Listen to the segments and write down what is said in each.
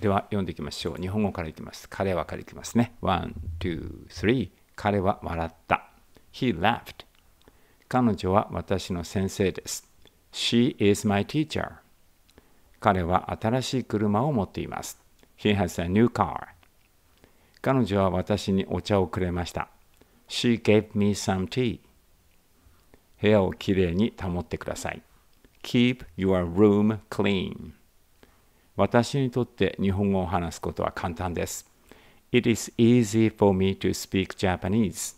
では読んでいきましょう。日本語からいきます。彼はからいきますね。1、2、e 彼は笑った。He laughed. 彼女は私の先生です。She is my teacher. 彼は新しい車を持っています。He has a new car. 彼女は私にお茶をくれました。She gave me some tea. 部屋をきれいに保ってください。Keep your room clean. 私にとって日本語を話すことは簡単です。It is easy for me to speak Japanese.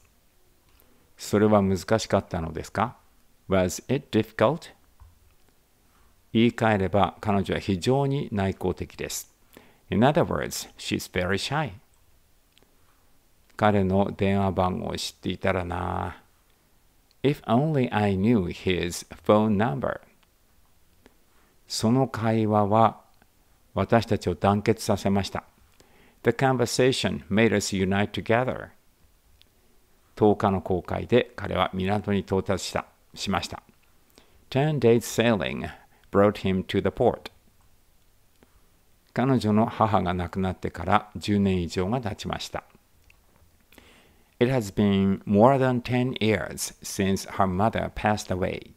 それは難しかったのですか ?Was it difficult? 言い換えれば彼女は非常に内向的です。In other words, she's very shy. 彼の電話番号を知っていたらな。If only I knew his phone number. その会話は私たちを団結させました。The conversation made us unite together. 10日の航海で彼は港に到達したしました。10 days sailing brought him to the port. 彼女の母が亡くなってから10年以上が経ちました。It has been more than 10 years since her mother passed away.